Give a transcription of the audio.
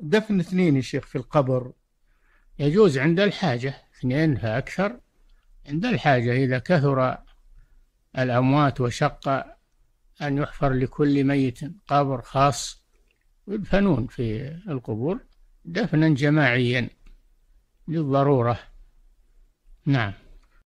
دفن اثنين يا شيخ في القبر يجوز عند الحاجة اثنين فأكثر عند الحاجة إذا كثر الأموات وشق أن يحفر لكل ميت قبر خاص يدفنون في القبور دفنا جماعيا للضرورة نعم